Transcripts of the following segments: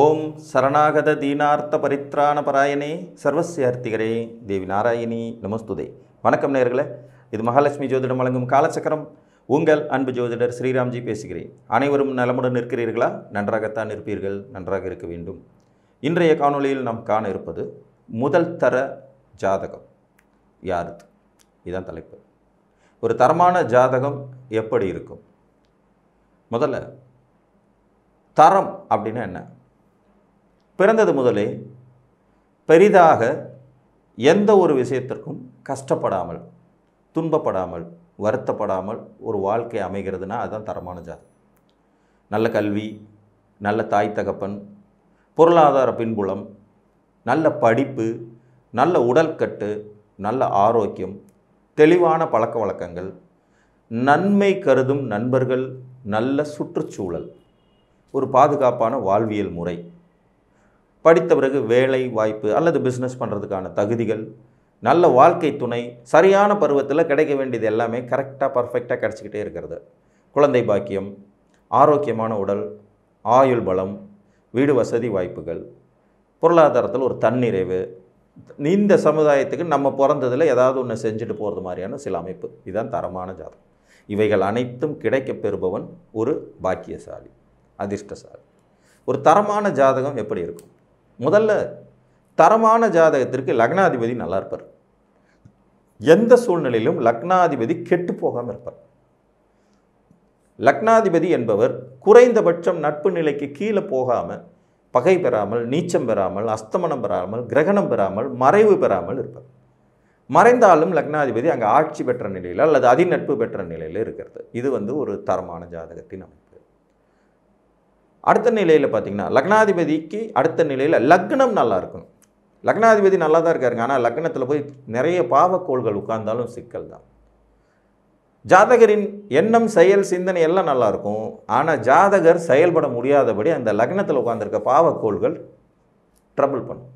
ஓம் சரணாகத தீனார்த்த பரித்ராண பராயணே சர்வசியார்த்திகரே தேவி நாராயணி நமஸ்துதே வணக்கம் நேர்களே இது மகாலட்சுமி ஜோதிடம் வழங்கும் காலச்சக்கரம் உங்கள் அன்பு ஜோதிடர் ஸ்ரீராம்ஜி பேசுகிறேன் அனைவரும் நலமுடன் இருக்கிறீர்களா நன்றாகத்தான் இருப்பீர்கள் நன்றாக இருக்க வேண்டும் இன்றைய காணொளியில் நாம் காண இருப்பது முதல் தர ஜாதகம் யாருது இதுதான் தலைப்பு ஒரு தரமான ஜாதகம் எப்படி இருக்கும் முதல்ல தரம் அப்படின்னா என்ன பிறந்தது முதலே பெரிதாக எந்த ஒரு விஷயத்திற்கும் கஷ்டப்படாமல் துன்பப்படாமல் வருத்தப்படாமல் ஒரு வாழ்க்கை அமைகிறதுனா அதுதான் தரமான ஜாதி நல்ல கல்வி நல்ல தாய் தகப்பன் பொருளாதார பின்புலம் நல்ல படிப்பு நல்ல உடல்கட்டு நல்ல ஆரோக்கியம் தெளிவான பழக்க வழக்கங்கள் நன்மை கருதும் நண்பர்கள் நல்ல சுற்றுச்சூழல் ஒரு பாதுகாப்பான வாழ்வியல் முறை படித்த பிறகு வேலை வாய்ப்பு அல்லது பிஸ்னஸ் பண்ணுறதுக்கான தகுதிகள் நல்ல வாழ்க்கை துணை சரியான பருவத்தில் கிடைக்க வேண்டியது எல்லாமே கரெக்டாக பர்ஃபெக்டாக கிடச்சிக்கிட்டே இருக்கிறது குழந்தை பாக்கியம் ஆரோக்கியமான உடல் ஆயுள் பலம் வீடு வசதி வாய்ப்புகள் பொருளாதாரத்தில் ஒரு தன்னிறைவு இந்த சமுதாயத்துக்கு நம்ம பிறந்ததில் ஏதாவது ஒன்று செஞ்சுட்டு போகிறது மாதிரியான சில அமைப்பு இதுதான் தரமான ஜாதகம் இவைகள் அனைத்தும் கிடைக்கப் பெறுபவன் ஒரு பாக்கியசாலி அதிர்ஷ்டசாலி ஒரு தரமான ஜாதகம் எப்படி இருக்கும் முதல்ல தரமான ஜாதகத்திற்கு லக்னாதிபதி நல்லா இருப்பார் எந்த சூழ்நிலையிலும் லக்னாதிபதி கெட்டு போகாமல் இருப்பார் லக்னாதிபதி என்பவர் குறைந்தபட்சம் நட்பு நிலைக்கு கீழே போகாமல் பகை பெறாமல் நீச்சம் பெறாமல் அஸ்தமனம் பெறாமல் கிரகணம் பெறாமல் மறைவு பெறாமல் இருப்பார் மறைந்தாலும் லக்னாதிபதி அங்கே ஆட்சி பெற்ற நிலையில் அல்லது அதிநட்பு பெற்ற நிலையில் இருக்கிறது இது வந்து ஒரு தரமான ஜாதகத்தின் அமைப்பு அடுத்த நிலையில் பார்த்திங்கன்னா லக்னாதிபதிக்கு அடுத்த நிலையில் லக்னம் நல்லா இருக்கும் லக்னாதிபதி நல்லா தான் இருக்காருங்க ஆனால் லக்னத்தில் போய் நிறைய பாவக்கோள்கள் உட்கார்ந்தாலும் சிக்கல் தான் ஜாதகரின் எண்ணம் செயல் சிந்தனை எல்லாம் நல்லாயிருக்கும் ஆனால் ஜாதகர் செயல்பட முடியாதபடி அந்த லக்னத்தில் உட்காந்துருக்க பாவக்கோள்கள் ட்ரபிள் பண்ணும்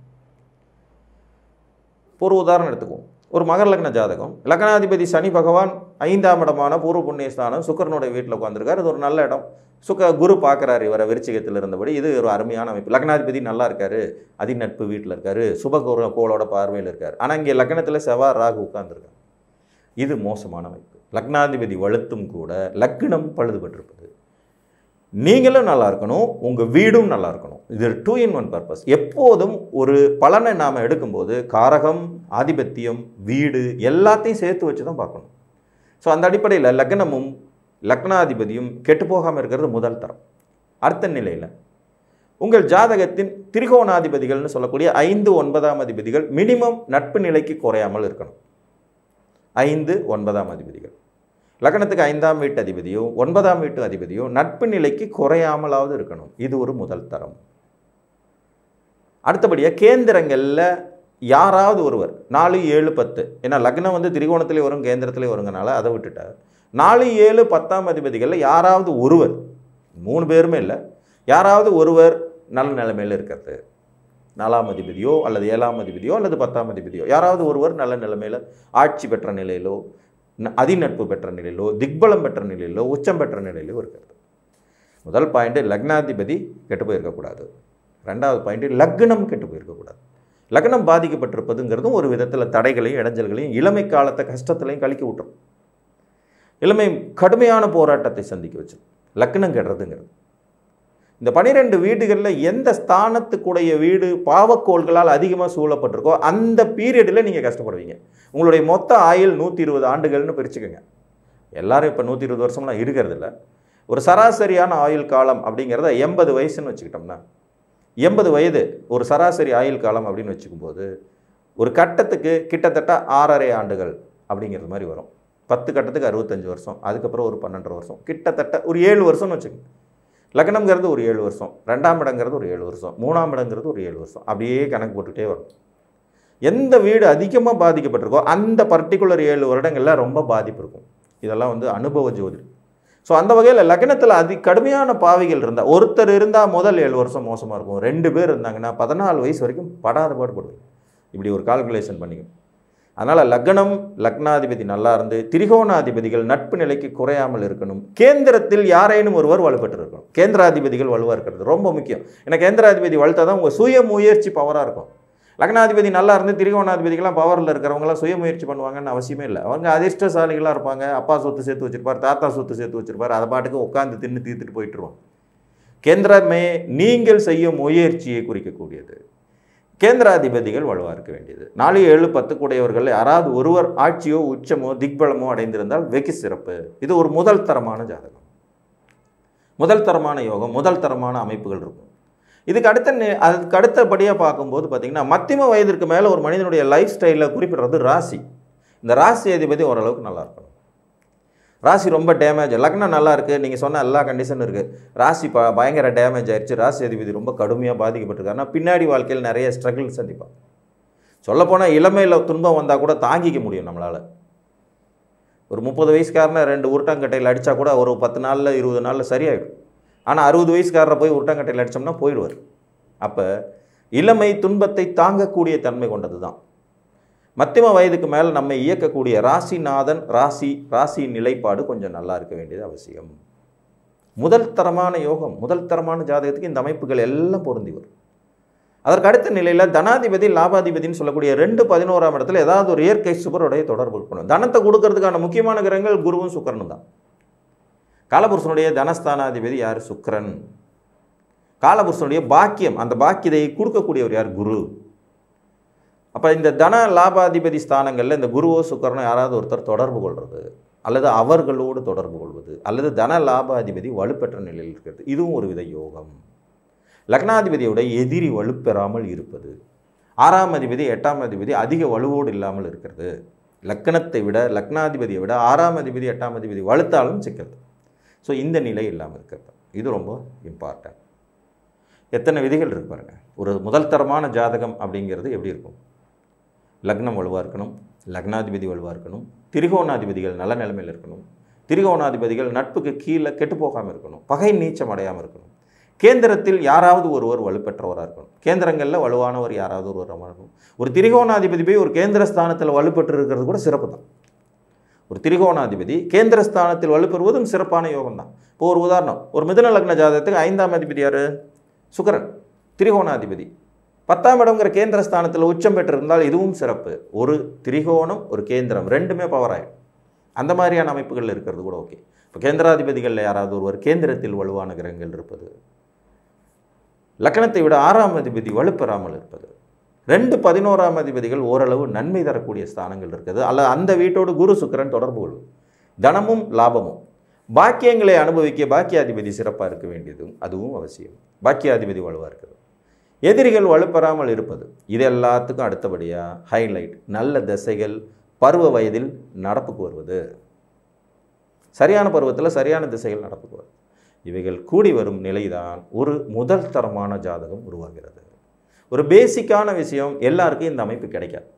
ஒரு உதாரணம் எடுத்துக்குவோம் ஒரு மகர லக்ன ஜாதகம் லக்னாதிபதி சனி பகவான் ஐந்தாம் இடமான பூர்வ புண்ணிய ஸ்தானம் சுக்கரனுடைய வீட்டில் உட்காந்துருக்கார் இது ஒரு நல்ல இடம் சுக்க குரு பார்க்குறாரு இவரை விருச்சிகத்தில் இருந்தபடி இது ஒரு அருமையான அமைப்பு லக்னாதிபதி நல்லா இருக்கார் அதி நட்பு வீட்டில் இருக்கார் சுபகுரு கோளோட பார்வையில் இருக்கார் ஆனால் இங்கே லக்னத்தில் செவ்வா ராகு உட்காந்துருக்கார் இது மோசமான அமைப்பு லக்னாதிபதி வலுத்தும் கூட லக்னம் பழுதுபட்டிருப்பது நீங்களும் நல்லா இருக்கணும் உங்கள் வீடும் நல்லா இருக்கணும் இது டூ இன் ஒன் பர்பஸ் எப்போதும் ஒரு பலனை நாம் எடுக்கும்போது காரகம் ஆதிபத்தியம் வீடு எல்லாத்தையும் சேர்த்து வச்சு தான் பார்க்கணும் ஸோ அந்த அடிப்படையில் லக்னமும் லக்னாதிபதியும் கெட்டு போகாமல் இருக்கிறது முதல் தரம் அடுத்த நிலையில் உங்கள் ஜாதகத்தின் திரிகோணாதிபதிகள்னு சொல்லக்கூடிய ஐந்து ஒன்பதாம் அதிபதிகள் மினிமம் நட்பு நிலைக்கு குறையாமல் இருக்கணும் ஐந்து ஒன்பதாம் அதிபதிகள் லக்கணத்துக்கு ஐந்தாம் வீட்டு அதிபதியோ ஒன்பதாம் வீட்டு அதிபதியோ நட்பு நிலைக்கு குறையாமலாவது இருக்கணும் இது ஒரு முதல் தரம் அடுத்தபடியாக கேந்திரங்களில் யாராவது ஒருவர் நாலு ஏழு பத்து ஏன்னா லக்னம் வந்து திரிகோணத்திலே வரும் கேந்திரத்திலே வருங்கனால அதை விட்டுட்டார் நாலு ஏழு பத்தாம் அதிபதிகளில் யாராவது ஒருவர் மூணு பேருமே இல்லை யாராவது ஒருவர் நல்ல நிலைமையில் இருக்கிறது நாலாம் அதிபதியோ அல்லது ஏழாம் அதிபதியோ அல்லது பத்தாம் அதிபதியோ யாராவது ஒருவர் நல்ல நிலைமையில் ஆட்சி பெற்ற நிலையிலோ அதிநட்பு பெற்ற நிலையிலோ திக்பலம் பெற்ற நிலையிலோ உச்சம் பெற்ற நிலையிலோ இருக்கிறது முதல் பாயிண்ட்டு லக்னாதிபதி கெட்டு போயிருக்கக்கூடாது ரெண்டாவது பாயிண்ட்டு லக்னம் கெட்டு போயிருக்கக்கூடாது லக்னம் பாதிக்கப்பட்டிருப்பதுங்கிறதும் ஒரு விதத்தில் தடைகளையும் இடைஞ்சல்களையும் இளமை காலத்தை கஷ்டத்துலையும் கழிக்க விட்டுரும் இளமை கடுமையான போராட்டத்தை சந்திக்க வச்சு லக்னம் கெடுறதுங்கிறது இந்த பனிரெண்டு வீடுகளில் எந்த ஸ்தானத்துக்குடைய வீடு பாவக்கோள்களால் அதிகமாக சூழப்பட்டிருக்கோ அந்த பீரியடில் நீங்கள் கஷ்டப்படுவீங்க உங்களுடைய மொத்த ஆயுள் நூற்றி இருபது ஆண்டுகள்னு பிரிச்சுக்கோங்க எல்லாரும் இப்போ நூற்றி இருபது வருஷம்லாம் இருக்கிறதில்ல ஒரு சராசரியான ஆயுள் காலம் அப்படிங்கிறத எண்பது வயசுன்னு வச்சுக்கிட்டோம்னா எண்பது வயது ஒரு சராசரி ஆயுள் காலம் அப்படின்னு வச்சுக்கும்போது ஒரு கட்டத்துக்கு கிட்டத்தட்ட ஆறரை ஆண்டுகள் அப்படிங்கிறது மாதிரி வரும் பத்து கட்டத்துக்கு அறுபத்தஞ்சு வருஷம் அதுக்கப்புறம் ஒரு பன்னெண்டரை வருஷம் கிட்டத்தட்ட ஒரு ஏழு வருஷம்னு வச்சுக்கோங்க லக்னம்ங்கிறது ஒரு ஏழு வருஷம் ரெண்டாம் இடங்கிறது ஒரு ஏழு வருஷம் மூணாம் இடங்கிறது ஒரு ஏழு வருஷம் அப்படியே கணக்கு போட்டுகிட்டே வரும் எந்த வீடு அதிகமாக பாதிக்கப்பட்டிருக்கோ அந்த பர்டிகுலர் ஏழு வருடங்களில் ரொம்ப பாதிப்பு இருக்கும் இதெல்லாம் வந்து அனுபவ ஜோதி ஸோ அந்த வகையில் லக்னத்தில் அதி கடுமையான பாவிகள் இருந்தால் ஒருத்தர் இருந்தால் முதல் ஏழு வருஷம் மோசமாக இருக்கும் ரெண்டு பேர் இருந்தாங்கன்னா பதினாலு வயசு வரைக்கும் படாத பாடுபடுவேன் இப்படி ஒரு கால்குலேஷன் பண்ணிக்கணும் அதனால் லக்னம் லக்னாதிபதி நல்லா இருந்து திரிகோணாதிபதிகள் நட்பு நிலைக்கு குறையாமல் இருக்கணும் கேந்திரத்தில் யாரேனும் ஒருவர் வலுப்பட்டு இருக்கணும் கேந்திராதிபதிகள் வலுவாக இருக்கிறது ரொம்ப முக்கியம் ஏன்னா கேந்திராதிபதி வலுத்தா தான் உங்கள் சுய முயற்சி பவராக இருக்கும் லக்னாதிபதி நல்லா இருந்து திரிகோணாதிபதிகள்லாம் பவரில் இருக்கிறவங்களாம் சுய முயற்சி பண்ணுவாங்கன்னு அவசியமே இல்லை அவங்க அதிர்ஷ்டசாலிகளாக இருப்பாங்க அப்பா சொத்து சேர்த்து வச்சுருப்பார் தாத்தா சொத்து சேர்த்து வச்சுருப்பார் அதை பாட்டுக்கு உட்காந்து தின்னு தீர்த்துட்டு போயிட்டுருவோம் கேந்திரமே நீங்கள் செய்யும் முயற்சியை குறிக்கக்கூடியது கேந்திராதிபதிகள் வலுவாக இருக்க வேண்டியது நாலு ஏழு பத்து கூடையவர்கள் யாராவது ஒருவர் ஆட்சியோ உச்சமோ திக்பலமோ அடைந்திருந்தால் வெகு சிறப்பு இது ஒரு முதல் தரமான ஜாதகம் முதல் தரமான யோகம் முதல் தரமான அமைப்புகள் இருக்கும் இதுக்கு அடுத்த அதுக்கு அடுத்தபடியாக பார்க்கும்போது பார்த்திங்கன்னா மத்தியம வயதிற்கு மேலே ஒரு மனிதனுடைய லைஃப் ஸ்டைலில் குறிப்பிடுறது ராசி இந்த ராசி அதிபதி ஓரளவுக்கு நல்லா இருக்கணும் ராசி ரொம்ப டேமேஜ் லக்னம் நல்லா இருக்குது நீங்கள் சொன்ன எல்லா கண்டிஷனும் இருக்குது ராசி ப பயங்கர டேமேஜ் ஆயிடுச்சு ராசி அதிபதி ரொம்ப கடுமையாக பாதிக்கப்பட்டிருக்காருன்னா பின்னாடி வாழ்க்கையில் நிறைய ஸ்ட்ரகிள் சந்திப்பான் சொல்லப்போனால் இளமையில் துன்பம் வந்தால் கூட தாங்கிக்க முடியும் நம்மளால் ஒரு முப்பது வயசுக்காரன ரெண்டு உருட்டாங்கட்டையில் அடித்தா கூட ஒரு பத்து நாளில் இருபது நாளில் சரியாயிடும் ஆனால் அறுபது வயசுக்காரரை போய் உருட்டாங்கட்டையில் அடித்தோம்னா போயிடுவார் அப்போ இளமை துன்பத்தை தாங்கக்கூடிய தன்மை கொண்டது தான் மத்தியம வயதுக்கு மேலே நம்மை இயக்கக்கூடிய ராசிநாதன் ராசி ராசி நிலைப்பாடு கொஞ்சம் நல்லா இருக்க வேண்டியது அவசியம் முதல் தரமான யோகம் முதல் தரமான ஜாதகத்துக்கு இந்த அமைப்புகள் எல்லாம் பொருந்தி வரும் அதற்கு அடுத்த நிலையில் தனாதிபதி லாபாதிபதினு சொல்லக்கூடிய ரெண்டு பதினோராம் இடத்துல ஏதாவது ஒரு இயற்கை சுபருடைய தொடர்பு இருக்கணும் தனத்தை கொடுக்கறதுக்கான முக்கியமான கிரகங்கள் குருவும் சுக்கரனும் தான் காலபுருஷனுடைய தனஸ்தானாதிபதி யார் சுக்கரன் காலபுருஷனுடைய பாக்கியம் அந்த பாக்கியத்தை கொடுக்கக்கூடியவர் யார் குரு அப்போ இந்த தன லாபாதிபதி ஸ்தானங்களில் இந்த குருவோ சுக்கரனோ யாராவது ஒருத்தர் தொடர்பு கொள்வது அல்லது அவர்களோடு தொடர்பு கொள்வது அல்லது தன லாபாதிபதி வலுப்பெற்ற நிலையில் இருக்கிறது இதுவும் ஒரு வித யோகம் லக்னாதிபதியோட எதிரி வலுப்பெறாமல் இருப்பது ஆறாம் அதிபதி எட்டாம் அதிபதி அதிக வலுவோடு இல்லாமல் இருக்கிறது லக்கணத்தை விட லக்னாதிபதியை விட ஆறாம் அதிபதி எட்டாம் அதிபதி வலுத்தாலும் சிக்கல் ஸோ இந்த நிலை இல்லாமல் இருக்கிறது இது ரொம்ப இம்பார்ட்டன்ட் எத்தனை விதிகள் இருக்கு பாருங்கள் ஒரு முதல் தரமான ஜாதகம் அப்படிங்கிறது எப்படி இருக்கும் லக்னம் வலுவாக இருக்கணும் லக்னாதிபதி வலுவாக இருக்கணும் திரிகோணாதிபதிகள் நல்ல நிலைமையில் இருக்கணும் திரிகோணாதிபதிகள் நட்புக்கு கீழே கெட்டுப்போகாமல் இருக்கணும் பகை நீச்சம் அடையாமல் இருக்கணும் கேந்திரத்தில் யாராவது ஒருவர் வலுப்பெற்றவராக இருக்கணும் கேந்திரங்களில் வலுவானவர் யாராவது ஒருவர் இருக்கணும் ஒரு திரிகோணாதிபதி போய் ஒரு கேந்திரஸ்தானத்தில் வலுப்பெற்று இருக்கிறது கூட சிறப்பு தான் ஒரு திரிகோணாதிபதி கேந்திரஸ்தானத்தில் வலுப்பெறுவதும் சிறப்பான யோகம் தான் இப்போ ஒரு உதாரணம் ஒரு மிதன லக்ன ஜாதகத்துக்கு ஐந்தாம் அதிபதி யார் சுக்கரன் திரிகோணாதிபதி பத்தாம் இடங்கிற கேந்திர ஸ்தானத்தில் உச்சம் பெற்றிருந்தால் இதுவும் சிறப்பு ஒரு திரிகோணம் ஒரு கேந்திரம் ரெண்டுமே பவர் ஆகிடும் அந்த மாதிரியான அமைப்புகள் இருக்கிறது கூட ஓகே இப்போ கேந்திராதிபதிகளில் யாராவது ஒருவர் கேந்திரத்தில் வலுவான கிரகங்கள் இருப்பது லக்கணத்தை விட ஆறாம் அதிபதி வலுப்பெறாமல் இருப்பது ரெண்டு பதினோராம் அதிபதிகள் ஓரளவு நன்மை தரக்கூடிய ஸ்தானங்கள் இருக்குது அல்ல அந்த வீட்டோடு குரு சுக்கரன் தொடர்பு கொள்ளும் தனமும் லாபமும் பாக்கியங்களை அனுபவிக்க பாக்கியாதிபதி சிறப்பாக இருக்க வேண்டியதும் அதுவும் அவசியம் பாக்கியாதிபதி வலுவாக இருக்கிறது எதிரிகள் வலுப்பெறாமல் இருப்பது இது எல்லாத்துக்கும் அடுத்தபடியாக ஹைலைட் நல்ல திசைகள் பருவ வயதில் நடப்புக்கு வருவது சரியான பருவத்தில் சரியான திசைகள் நடப்புக்கு வருது இவைகள் கூடி வரும் நிலைதான் ஒரு முதல் தரமான ஜாதகம் உருவாகிறது ஒரு பேசிக்கான விஷயம் எல்லாருக்கும் இந்த அமைப்பு கிடைக்காது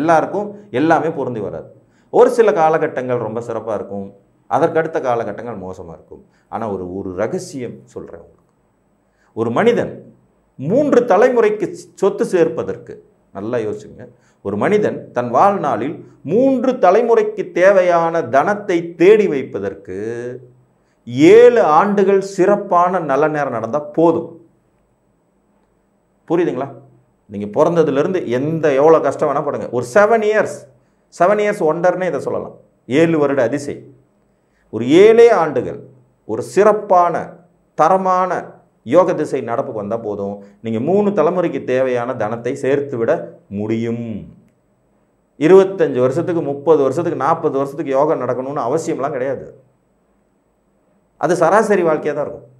எல்லாருக்கும் எல்லாமே பொருந்தி வராது ஒரு சில காலகட்டங்கள் ரொம்ப சிறப்பாக இருக்கும் அதற்கடுத்த காலகட்டங்கள் மோசமாக இருக்கும் ஆனால் ஒரு ஒரு ரகசியம் சொல்கிறேன் உங்களுக்கு ஒரு மனிதன் மூன்று தலைமுறைக்கு சொத்து சேர்ப்பதற்கு நல்லா யோசிங்க ஒரு மனிதன் தன் வாழ்நாளில் மூன்று தலைமுறைக்கு தேவையான தனத்தை தேடி வைப்பதற்கு ஏழு ஆண்டுகள் சிறப்பான நல்ல நேரம் நடந்தால் போதும் புரியுதுங்களா நீங்கள் பிறந்ததுலேருந்து எந்த எவ்வளோ கஷ்டம் வேணால் படுங்க ஒரு செவன் இயர்ஸ் செவன் இயர்ஸ் ஒண்டர்னே இதை சொல்லலாம் ஏழு வருட அதிசயம் ஒரு ஏழே ஆண்டுகள் ஒரு சிறப்பான தரமான யோக திசை நடப்புக்கு வந்தால் போதும் நீங்கள் மூணு தலைமுறைக்கு தேவையான தனத்தை சேர்த்து விட முடியும் இருபத்தஞ்சி வருஷத்துக்கு முப்பது வருஷத்துக்கு நாற்பது வருஷத்துக்கு யோகா நடக்கணும்னு அவசியம்லாம் கிடையாது அது சராசரி வாழ்க்கையாக தான் இருக்கும்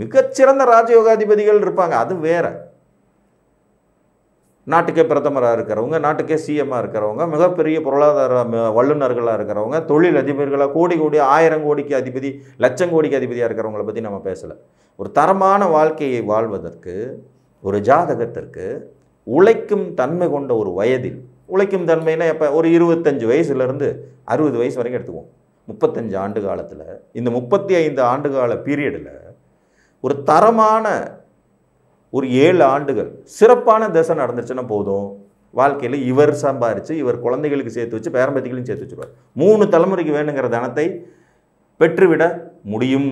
மிகச்சிறந்த ராஜயோகாதிபதிகள் இருப்பாங்க அது வேறு நாட்டுக்கே பிரதமராக இருக்கிறவங்க நாட்டுக்கே சிஎம்மாக இருக்கிறவங்க மிகப்பெரிய பொருளாதார வல்லுநர்களாக இருக்கிறவங்க தொழில் அதிபர்களாக கோடி கோடி ஆயிரம் கோடிக்கு அதிபதி லட்சம் கோடிக்கு அதிபதியாக இருக்கிறவங்களை பற்றி நம்ம பேசலை ஒரு தரமான வாழ்க்கையை வாழ்வதற்கு ஒரு ஜாதகத்திற்கு உழைக்கும் தன்மை கொண்ட ஒரு வயதில் உழைக்கும் தன்மைனா எப்போ ஒரு இருபத்தஞ்சு வயசுலேருந்து அறுபது வயசு வரைக்கும் எடுத்துக்குவோம் முப்பத்தஞ்சு ஆண்டு காலத்தில் இந்த முப்பத்தி ஐந்து ஆண்டு கால பீரியடில் ஒரு தரமான ஒரு ஏழு ஆண்டுகள் சிறப்பான தசை நடந்துச்சுன்னா போதும் வாழ்க்கையில் இவர் சம்பாரித்து இவர் குழந்தைகளுக்கு சேர்த்து வச்சு பேரம்பத்திகளையும் சேர்த்து வச்சுருவார் மூணு தலைமுறைக்கு வேணுங்கிற தனத்தை பெற்றுவிட முடியும்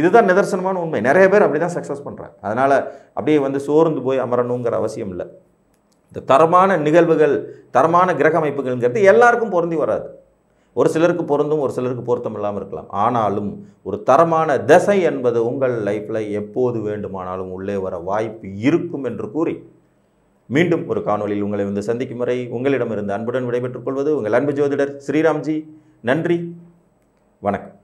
இதுதான் நிதர்சனமான உண்மை நிறைய பேர் அப்படி தான் சக்ஸஸ் பண்ணுறாங்க அதனால் அப்படியே வந்து சோர்ந்து போய் அமரணுங்கிற அவசியம் இல்லை இந்த தரமான நிகழ்வுகள் தரமான கிரக அமைப்புகள்ங்கிறது எல்லாருக்கும் பொருந்தி வராது ஒரு சிலருக்கு பொருந்தும் ஒரு சிலருக்கு பொருத்தம் இல்லாமல் இருக்கலாம் ஆனாலும் ஒரு தரமான திசை என்பது உங்கள் லைஃப்பில் எப்போது வேண்டுமானாலும் உள்ளே வர வாய்ப்பு இருக்கும் என்று கூறி மீண்டும் ஒரு காணொலியில் உங்களை வந்து சந்திக்கும் முறை உங்களிடமிருந்து அன்புடன் விடைபெற்றுக் கொள்வது உங்கள் அன்பு ஜோதிடர் ஸ்ரீராம்ஜி நன்றி வணக்கம்